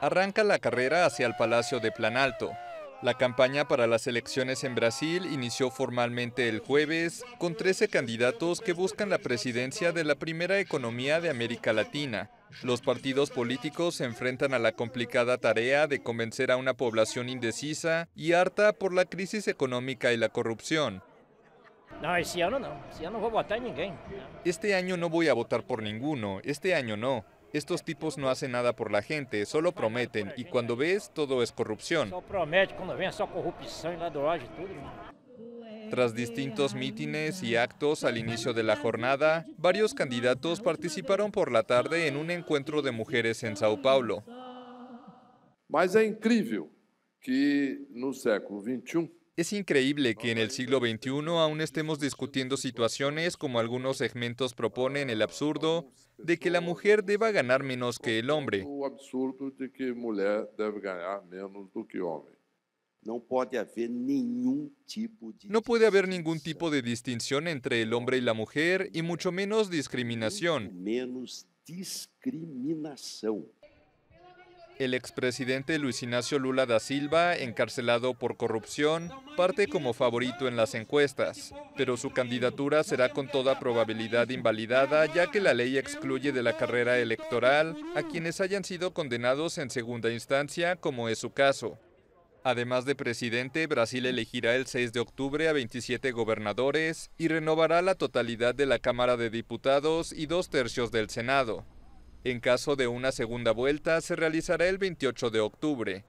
arranca la carrera hacia el Palacio de Planalto. La campaña para las elecciones en Brasil inició formalmente el jueves con 13 candidatos que buscan la presidencia de la primera economía de América Latina. Los partidos políticos se enfrentan a la complicada tarea de convencer a una población indecisa y harta por la crisis económica y la corrupción. No, año no, este año no voy a votar por ninguno, este año no. Estos tipos no hacen nada por la gente, solo prometen y cuando ves todo es corrupción. E e Tras distintos mítines y actos al inicio de la jornada, varios candidatos participaron por la tarde en un encuentro de mujeres en Sao Paulo. Mas é incrível que no século XXI es increíble que en el siglo XXI aún estemos discutiendo situaciones como algunos segmentos proponen el absurdo de que la mujer deba ganar menos que el hombre. No puede haber ningún tipo de distinción entre el hombre y la mujer y mucho menos discriminación. El expresidente Luis Ignacio Lula da Silva, encarcelado por corrupción, parte como favorito en las encuestas, pero su candidatura será con toda probabilidad invalidada ya que la ley excluye de la carrera electoral a quienes hayan sido condenados en segunda instancia, como es su caso. Además de presidente, Brasil elegirá el 6 de octubre a 27 gobernadores y renovará la totalidad de la Cámara de Diputados y dos tercios del Senado. En caso de una segunda vuelta, se realizará el 28 de octubre.